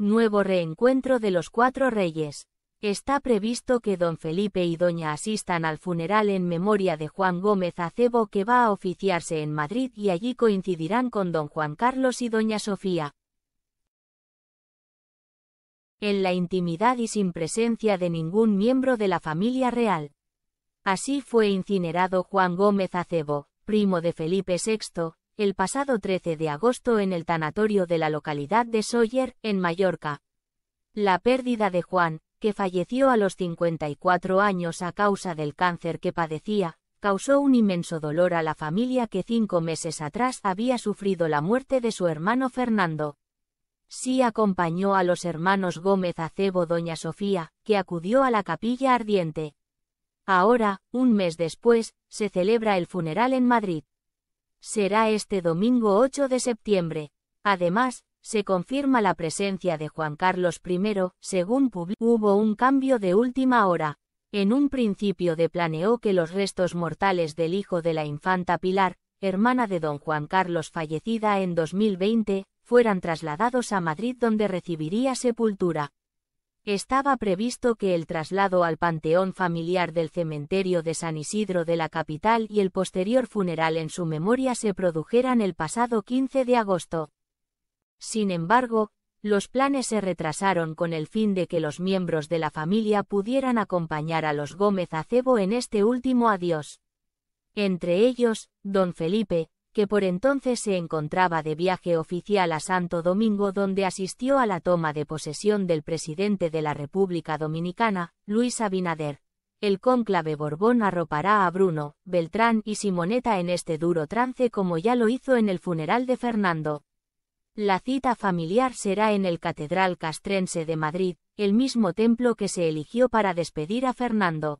Nuevo reencuentro de los cuatro reyes. Está previsto que don Felipe y doña asistan al funeral en memoria de Juan Gómez Acebo que va a oficiarse en Madrid y allí coincidirán con don Juan Carlos y doña Sofía. En la intimidad y sin presencia de ningún miembro de la familia real. Así fue incinerado Juan Gómez Acebo, primo de Felipe VI, el pasado 13 de agosto en el tanatorio de la localidad de Sawyer, en Mallorca. La pérdida de Juan, que falleció a los 54 años a causa del cáncer que padecía, causó un inmenso dolor a la familia que cinco meses atrás había sufrido la muerte de su hermano Fernando. Sí acompañó a los hermanos Gómez Acebo doña Sofía, que acudió a la capilla ardiente. Ahora, un mes después, se celebra el funeral en Madrid será este domingo 8 de septiembre. Además, se confirma la presencia de Juan Carlos I, según Hubo un cambio de última hora. En un principio de planeó que los restos mortales del hijo de la infanta Pilar, hermana de don Juan Carlos fallecida en 2020, fueran trasladados a Madrid donde recibiría sepultura. Estaba previsto que el traslado al panteón familiar del cementerio de San Isidro de la capital y el posterior funeral en su memoria se produjeran el pasado 15 de agosto. Sin embargo, los planes se retrasaron con el fin de que los miembros de la familia pudieran acompañar a los Gómez Acebo en este último adiós. Entre ellos, don Felipe, que por entonces se encontraba de viaje oficial a Santo Domingo donde asistió a la toma de posesión del presidente de la República Dominicana, Luis Abinader. El cónclave Borbón arropará a Bruno, Beltrán y Simoneta en este duro trance como ya lo hizo en el funeral de Fernando. La cita familiar será en el Catedral Castrense de Madrid, el mismo templo que se eligió para despedir a Fernando.